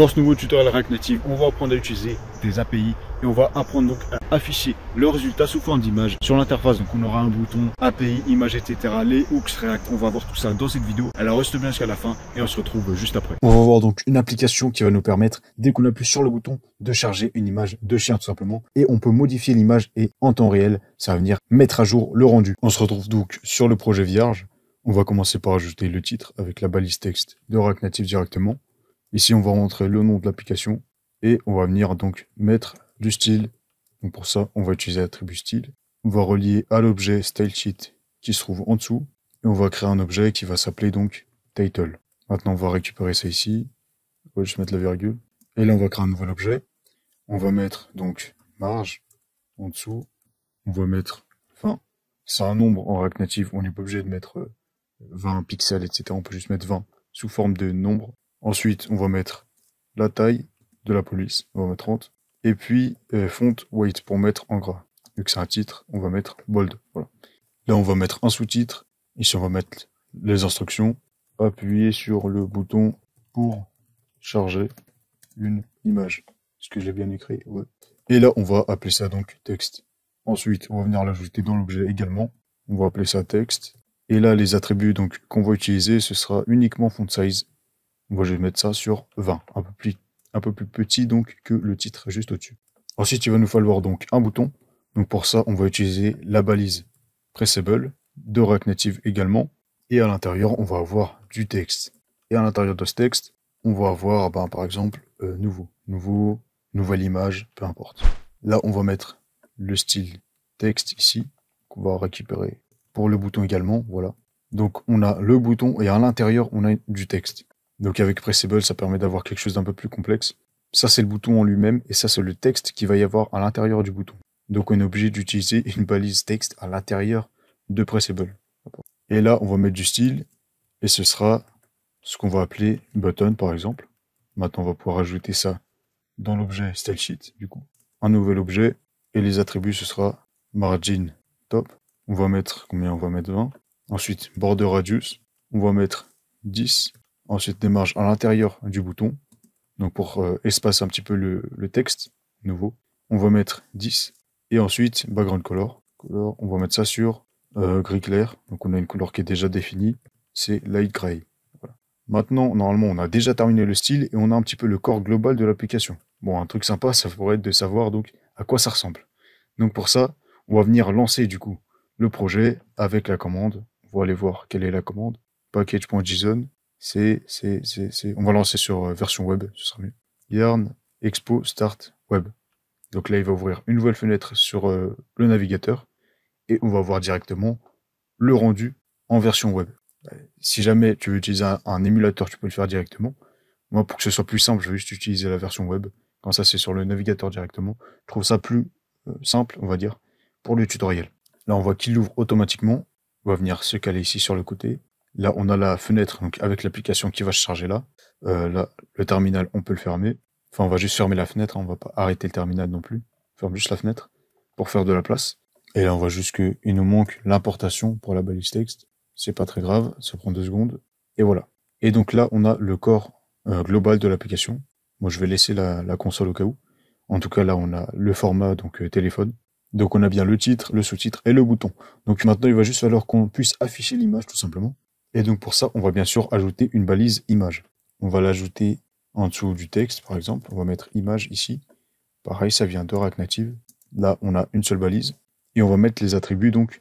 Dans ce nouveau tutoriel React Native, on va apprendre à utiliser des API et on va apprendre donc à afficher le résultat sous forme d'image sur l'interface. Donc on aura un bouton API, image, etc. Les hooks React, on va voir tout ça dans cette vidéo. Alors reste bien jusqu'à la fin et on se retrouve juste après. On va voir donc une application qui va nous permettre, dès qu'on appuie sur le bouton, de charger une image de chien tout simplement. Et on peut modifier l'image et en temps réel, ça va venir mettre à jour le rendu. On se retrouve donc sur le projet Vierge. On va commencer par ajouter le titre avec la balise texte de React Native directement. Ici, on va rentrer le nom de l'application et on va venir donc mettre du style. Donc pour ça, on va utiliser l'attribut style. On va relier à l'objet style sheet qui se trouve en dessous et on va créer un objet qui va s'appeler donc title. Maintenant, on va récupérer ça ici. On va mettre la virgule. Et là, on va créer un nouvel objet. On va mettre donc marge en dessous. On va mettre 20. C'est un nombre en React Native. On n'est pas obligé de mettre 20 euh, pixels, etc. On peut juste mettre 20 sous forme de nombre. Ensuite, on va mettre la taille de la police, on va mettre 30. Et puis, euh, font weight pour mettre en gras. Vu que c'est un titre, on va mettre bold. Là, on va mettre un sous-titre. Ici, on va mettre les instructions. Appuyer sur le bouton pour charger une image. Est-ce que j'ai bien écrit ouais. Et là, on va appeler ça donc texte. Ensuite, on va venir l'ajouter dans l'objet également. On va appeler ça texte. Et là, les attributs donc qu'on va utiliser, ce sera uniquement font size moi, je vais mettre ça sur 20, un peu plus, petit donc que le titre juste au-dessus. Ensuite, il va nous falloir donc un bouton. Donc pour ça, on va utiliser la balise Pressable, de React Native également. Et à l'intérieur, on va avoir du texte. Et à l'intérieur de ce texte, on va avoir ben, par exemple euh, nouveau, nouveau, nouvelle image, peu importe. Là, on va mettre le style texte ici, qu'on va récupérer pour le bouton également, voilà. Donc on a le bouton et à l'intérieur, on a du texte. Donc avec Pressable, ça permet d'avoir quelque chose d'un peu plus complexe. Ça, c'est le bouton en lui-même, et ça, c'est le texte qui va y avoir à l'intérieur du bouton. Donc on est obligé d'utiliser une balise texte à l'intérieur de Pressable. Et là, on va mettre du style, et ce sera ce qu'on va appeler button, par exemple. Maintenant, on va pouvoir ajouter ça dans l'objet style sheet, du coup. Un nouvel objet, et les attributs, ce sera margin top. On va mettre, combien on va mettre 20. Ensuite, border radius, on va mettre 10. Ensuite, démarche à l'intérieur du bouton. Donc pour euh, espacer un petit peu le, texte nouveau, on va mettre 10. Et ensuite, background color. on va mettre ça sur euh, gris clair. Donc on a une couleur qui est déjà définie. C'est light gray. Maintenant, normalement, on a déjà terminé le style et on a un petit peu le corps global de l'application. Bon, un truc sympa, ça pourrait être de savoir donc à quoi ça ressemble. Donc pour ça, on va venir lancer du coup le projet avec la commande. On va aller voir quelle est la commande. Package.json c'est, c'est, c'est, on va lancer sur euh, version web, ce sera mieux. Yarn Expo Start Web. Donc là, il va ouvrir une nouvelle fenêtre sur euh, le navigateur et on va voir directement le rendu en version web. Si jamais tu veux utiliser un, émulateur, tu peux le faire directement. Moi, pour que ce soit plus simple, je vais juste utiliser la version web. Quand ça, c'est sur le navigateur directement. Je trouve ça plus euh, simple, on va dire, pour le tutoriel. Là, on voit qu'il l'ouvre automatiquement. On va venir se caler ici sur le côté. Là, on a la fenêtre donc avec l'application qui va se charger là. Euh, là, le terminal, on peut le fermer. Enfin, on va juste fermer la fenêtre, hein, on va pas arrêter le terminal non plus. ferme juste la fenêtre pour faire de la place. Et là, on voit juste qu'il nous manque l'importation pour la balise texte. C'est pas très grave, ça prend deux secondes. Et voilà. Et donc là, on a le corps euh, global de l'application. Moi, je vais laisser la, console au cas où. En tout cas, là, on a le format, donc euh, téléphone. Donc, on a bien le titre, le sous-titre et le bouton. Donc maintenant, il va juste falloir qu'on puisse afficher l'image, tout simplement. Et donc pour ça, on va bien sûr ajouter une balise image. On va l'ajouter en dessous du texte, par exemple. On va mettre image ici. Pareil, ça vient de React Native. Là, on a une seule balise. Et on va mettre les attributs donc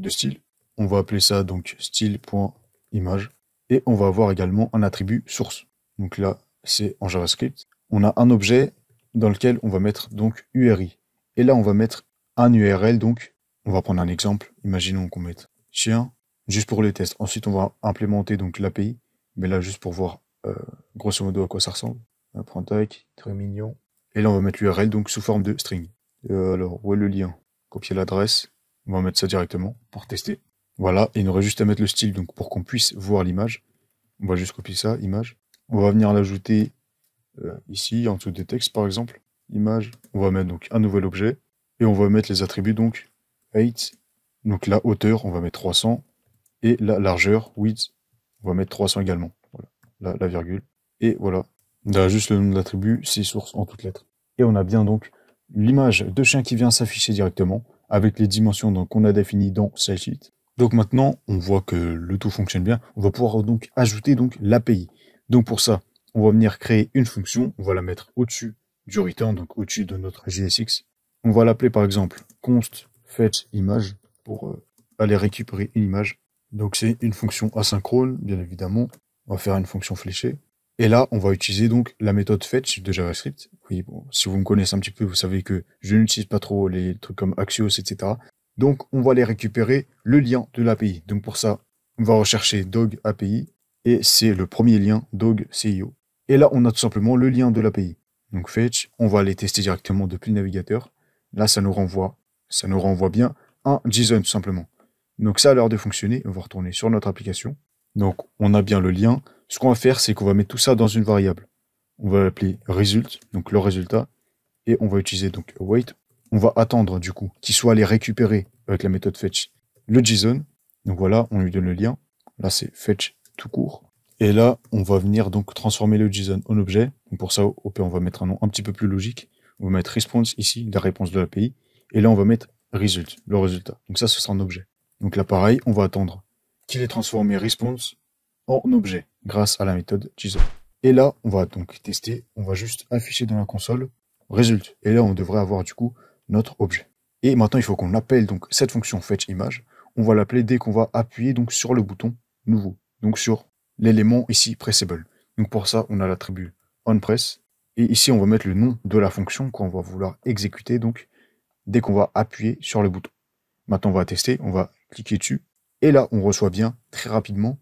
de style. On va appeler ça donc style.image. Et on va avoir également un attribut source. Donc là, c'est en JavaScript. On a un objet dans lequel on va mettre donc URI. Et là, on va mettre un URL. Donc, on va prendre un exemple. Imaginons qu'on mette chien juste pour les tests. Ensuite, on va implémenter donc l'API, mais là juste pour voir euh, grosso modo à quoi ça ressemble. Un print tac, très mignon. Et là, on va mettre l'URL donc sous forme de string. Euh, alors, où est le lien Copier l'adresse. On va mettre ça directement pour tester. Voilà, il nous reste juste à mettre le style donc pour qu'on puisse voir l'image. On va juste copier ça, image. On va venir l'ajouter euh, ici, en dessous des textes par exemple. Image. On va mettre donc un nouvel objet. Et on va mettre les attributs donc height. Donc la hauteur, on va mettre 300. Et la largeur, width, on va mettre 300 également. Voilà, la, virgule. Et voilà, là, juste le nom de l'attribut, c'est sources en toutes lettres. Et on a bien donc l'image de chien qui vient s'afficher directement avec les dimensions qu'on a définies dans SciSheet. Donc maintenant, on voit que le tout fonctionne bien. On va pouvoir donc ajouter donc l'API. Donc pour ça, on va venir créer une fonction. On va la mettre au-dessus du return, donc au-dessus de notre JSX. On va l'appeler par exemple const fetch image pour euh, aller récupérer une image. Donc c'est une fonction asynchrone, bien évidemment. On va faire une fonction fléchée. Et là, on va utiliser donc la méthode fetch de JavaScript. Oui, si vous me connaissez un petit peu, vous savez que je n'utilise pas trop les trucs comme Axios, etc. Donc, on va aller récupérer le lien de l'API. Donc pour ça, on va rechercher dog API et c'est le premier lien dog CIO. Et là, on a tout simplement le lien de l'API. Donc fetch, on va aller tester directement depuis le navigateur. Là, ça nous renvoie, ça nous renvoie bien un JSON tout simplement. Donc ça, a l'air de fonctionner, on va retourner sur notre application. Donc on a bien le lien. Ce qu'on va faire, c'est qu'on va mettre tout ça dans une variable. On va l'appeler result, donc le résultat, et on va utiliser donc await. On va attendre du coup qu'il soit allé récupérer avec la méthode fetch le JSON. Donc voilà, on lui donne le lien. Là c'est fetch tout court. Et là, on va venir donc transformer le JSON en objet. pour ça, on va mettre un nom un petit peu plus logique. On va mettre response ici, la réponse de l'API. Et là, on va mettre result, le résultat. Donc ça, ce sera un objet. Donc là, pareil, on va attendre qu'il ait transformé response en objet grâce à la méthode JSON. Et là, on va donc tester, on va juste afficher dans la console résultat. Et là, on devrait avoir du coup notre objet. Et maintenant, il faut qu'on appelle donc cette fonction fetch image. On va l'appeler dès qu'on va appuyer donc sur le bouton nouveau, donc sur l'élément ici pressable. Donc pour ça, on a l'attribut onPress. Et ici, on va mettre le nom de la fonction qu'on va vouloir exécuter donc dès qu'on va appuyer sur le bouton. Maintenant, on va tester, on va cliquez dessus, et là, on reçoit bien très rapidement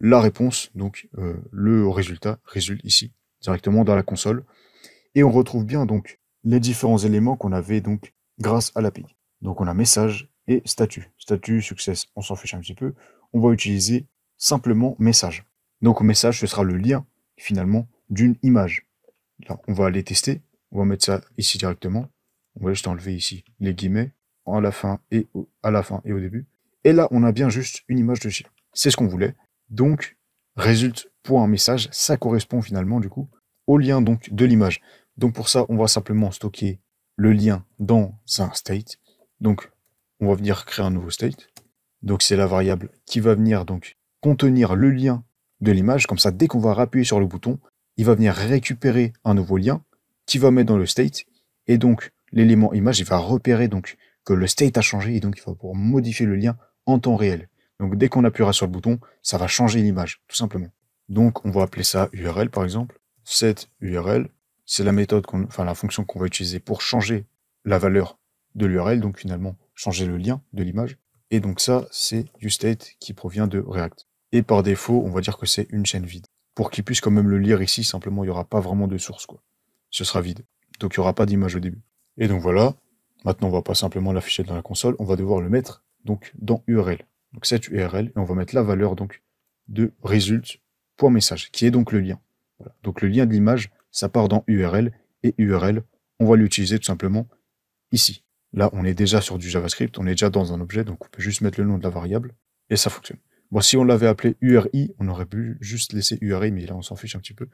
la réponse, donc euh, le résultat résulte ici, directement dans la console. Et on retrouve bien donc les différents éléments qu'on avait donc grâce à l'API. Donc on a message et statut. Statut, success, on s'en fiche un petit peu. On va utiliser simplement message. Donc message, ce sera le lien finalement d'une image. on va aller tester. On va mettre ça ici directement. On va juste enlever ici les guillemets à la fin et à la fin et au début. Et là, on a bien juste une image de chien. C'est ce qu'on voulait. Donc, résulte pour un message, ça correspond finalement du coup au lien donc de l'image. Donc pour ça, on va simplement stocker le lien dans un state. Donc on va venir créer un nouveau state. Donc c'est la variable qui va venir donc contenir le lien de l'image. Comme ça, dès qu'on va appuyer sur le bouton, il va venir récupérer un nouveau lien qui va mettre dans le state. Et donc l'élément image, il va repérer donc que le state a changé et donc il va pouvoir modifier le lien en temps réel. Donc dès qu'on appuiera sur le bouton, ça va changer l'image, tout simplement. Donc on va appeler ça URL par exemple. Cette URL, c'est la méthode, enfin la fonction qu'on va utiliser pour changer la valeur de l'URL, donc finalement changer le lien de l'image. Et donc ça, c'est state qui provient de React. Et par défaut, on va dire que c'est une chaîne vide. Pour qu'il puisse quand même le lire ici, simplement, il n'y aura pas vraiment de source. quoi. Ce sera vide. Donc il n'y aura pas d'image au début. Et donc voilà, maintenant on va pas simplement l'afficher dans la console, on va devoir le mettre donc dans URL. Donc cette URL, et on va mettre la valeur donc de result.message, qui est donc le lien. Donc le lien de l'image, ça part dans URL, et URL, on va l'utiliser tout simplement ici. Là, on est déjà sur du JavaScript, on est déjà dans un objet, donc on peut juste mettre le nom de la variable, et ça fonctionne. Bon, si on l'avait appelé URI, on aurait pu juste laisser URI, mais là, on s'en fiche un petit peu.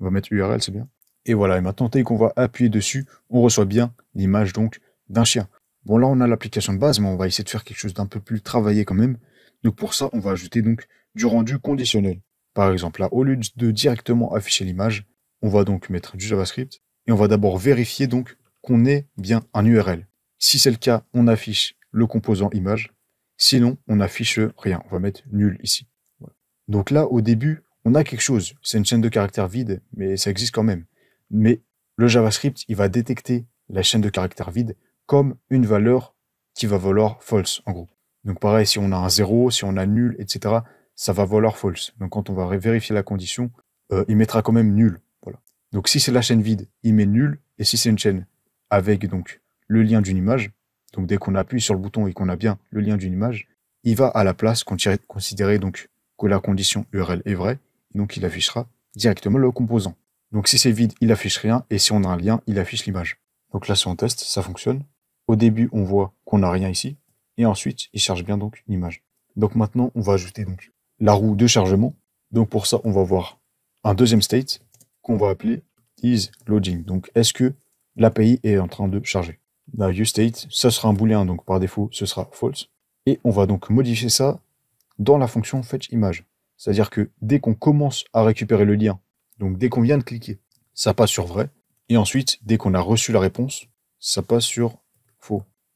On va mettre URL, c'est bien. Et voilà, et maintenant, dès qu'on va appuyer dessus, on reçoit bien l'image donc d'un chien. Bon, là, on a l'application de base, mais on va essayer de faire quelque chose d'un peu plus travaillé quand même. Donc, pour ça, on va ajouter donc du rendu conditionnel. Par exemple, là, au lieu de directement afficher l'image, on va donc mettre du JavaScript et on va d'abord vérifier donc qu'on ait bien un URL. Si c'est le cas, on affiche le composant image. Sinon, on affiche rien. On va mettre nul ici. Donc là, au début, on a quelque chose. C'est une chaîne de caractères vide, mais ça existe quand même. Mais le JavaScript, il va détecter la chaîne de caractères vide comme une valeur qui va valoir false, en gros. Donc pareil, si on a un 0, si on a nul, etc., ça va valoir false. Donc quand on va vérifier la condition, euh, il mettra quand même nul. Voilà. Donc si c'est la chaîne vide, il met nul. Et si c'est une chaîne avec donc le lien d'une image, donc dès qu'on appuie sur le bouton et qu'on a bien le lien d'une image, il va à la place considérer donc que la condition URL est vraie. Donc il affichera directement le composant. Donc si c'est vide, il affiche rien. Et si on a un lien, il affiche l'image. Donc là, si on test, ça fonctionne. Au début, on voit qu'on n'a rien ici. Et ensuite, il charge bien donc une image. Donc maintenant, on va ajouter donc la roue de chargement. Donc pour ça, on va voir un deuxième state qu'on va appeler is loading. Donc est-ce que l'API est en train de charger La use state, ça sera un booléen, donc par défaut, ce sera false. Et on va donc modifier ça dans la fonction fetch image. C'est-à-dire que dès qu'on commence à récupérer le lien, donc dès qu'on vient de cliquer, ça passe sur vrai. Et ensuite, dès qu'on a reçu la réponse, ça passe sur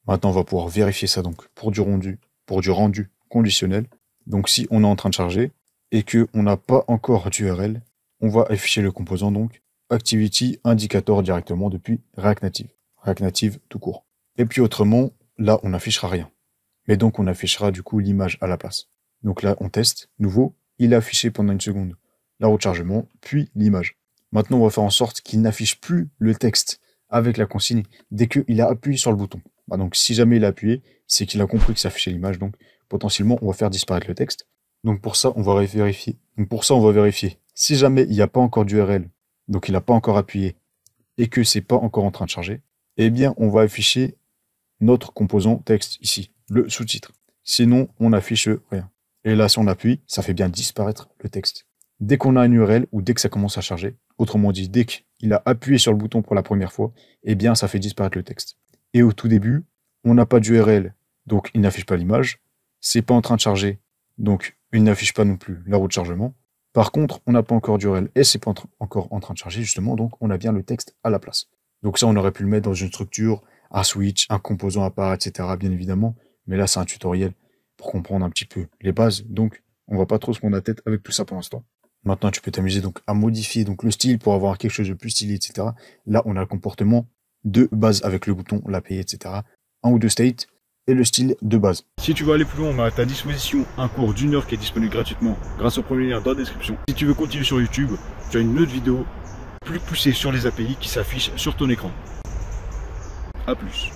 Maintenant, on va pouvoir vérifier ça donc pour du rendu, pour du rendu conditionnel. Donc si on est en train de charger et on n'a pas encore d'URL, on va afficher le composant donc Activity Indicator directement depuis React Native. React Native tout court. Et puis autrement, là, on n'affichera rien. Mais donc, on affichera du coup l'image à la place. Donc là, on teste. Nouveau, il est affiché pendant une seconde. La rechargement, puis l'image. Maintenant, on va faire en sorte qu'il n'affiche plus le texte avec la consigne dès qu'il a appuyé sur le bouton. Bah, donc si jamais il a appuyé, c'est qu'il a compris que ça affichait l'image, donc potentiellement on va faire disparaître le texte. Donc pour ça, on va vérifier. pour ça, on va vérifier. Si jamais il n'y a pas encore d'URL, donc il n'a pas encore appuyé, et que c'est pas encore en train de charger, eh bien on va afficher notre composant texte ici, le sous-titre. Sinon, on affiche rien. Et là, si on appuie, ça fait bien disparaître le texte. Dès qu'on a une URL ou dès que ça commence à charger, autrement dit, dès que il a appuyé sur le bouton pour la première fois, eh bien ça fait disparaître le texte. Et au tout début, on n'a pas d'URL, donc il n'affiche pas l'image. C'est pas en train de charger, donc il n'affiche pas non plus la roue de chargement. Par contre, on n'a pas encore d'URL et c'est pas encore en train de charger justement, donc on a bien le texte à la place. Donc ça, on aurait pu le mettre dans une structure, un switch, un composant à part, etc. Bien évidemment, mais là c'est un tutoriel pour comprendre un petit peu les bases, donc on va pas trop se prendre la tête avec tout ça pour l'instant. Maintenant, tu peux t'amuser donc à modifier donc le style pour avoir quelque chose de plus stylé, etc. Là, on a le comportement de base avec le bouton, l'API, etc. Un ou deux state et le style de base. Si tu veux aller plus loin, on a à ta disposition un cours d'une heure qui est disponible gratuitement grâce au premier lien dans la description. Si tu veux continuer sur YouTube, tu as une autre vidéo plus poussée sur les API qui s'affiche sur ton écran. A plus.